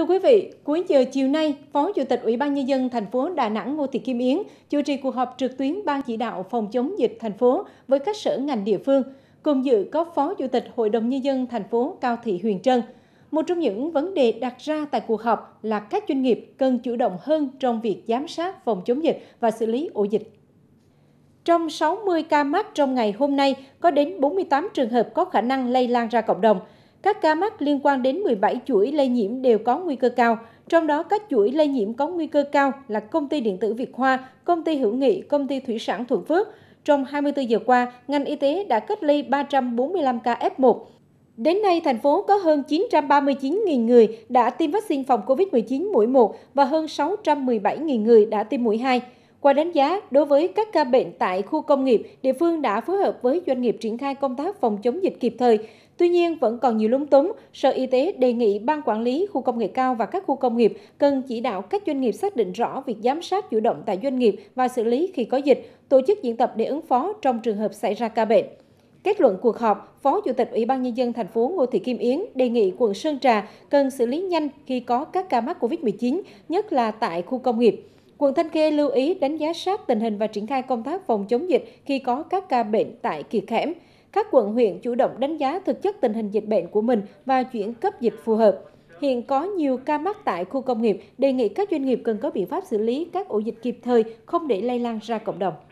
Thưa quý vị, cuối giờ chiều nay, Phó Chủ tịch Ủy ban Nhân dân thành phố Đà Nẵng Ngô Thị Kim Yến chủ trì cuộc họp trực tuyến Ban chỉ đạo phòng chống dịch thành phố với các sở ngành địa phương. Cùng dự có Phó Chủ tịch Hội đồng Nhân dân thành phố Cao Thị Huyền Trân. Một trong những vấn đề đặt ra tại cuộc họp là các doanh nghiệp cần chủ động hơn trong việc giám sát phòng chống dịch và xử lý ổ dịch. Trong 60 ca mắc trong ngày hôm nay, có đến 48 trường hợp có khả năng lây lan ra cộng đồng – các ca mắc liên quan đến 17 chuỗi lây nhiễm đều có nguy cơ cao, trong đó các chuỗi lây nhiễm có nguy cơ cao là công ty điện tử Việt Hoa, công ty hữu nghị, công ty thủy sản Thuận Phước. Trong 24 giờ qua, ngành y tế đã cách ly 345 ca F1. Đến nay, thành phố có hơn 939.000 người đã tiêm vaccine phòng COVID-19 mũi 1 và hơn 617.000 người đã tiêm mũi 2. Qua đánh giá, đối với các ca bệnh tại khu công nghiệp, địa phương đã phối hợp với doanh nghiệp triển khai công tác phòng chống dịch kịp thời, Tuy nhiên, vẫn còn nhiều lúng túng, Sở Y tế đề nghị Ban Quản lý Khu công nghệ cao và các khu công nghiệp cần chỉ đạo các doanh nghiệp xác định rõ việc giám sát chủ động tại doanh nghiệp và xử lý khi có dịch, tổ chức diễn tập để ứng phó trong trường hợp xảy ra ca bệnh. Kết luận cuộc họp, Phó Chủ tịch Ủy ban Nhân dân thành phố Ngô Thị Kim Yến đề nghị quận Sơn Trà cần xử lý nhanh khi có các ca mắc COVID-19, nhất là tại khu công nghiệp. Quận Thanh Khê lưu ý đánh giá sát tình hình và triển khai công tác phòng chống dịch khi có các ca bệnh tại kiệt khẻm các quận huyện chủ động đánh giá thực chất tình hình dịch bệnh của mình và chuyển cấp dịch phù hợp. Hiện có nhiều ca mắc tại khu công nghiệp, đề nghị các doanh nghiệp cần có biện pháp xử lý các ổ dịch kịp thời, không để lây lan ra cộng đồng.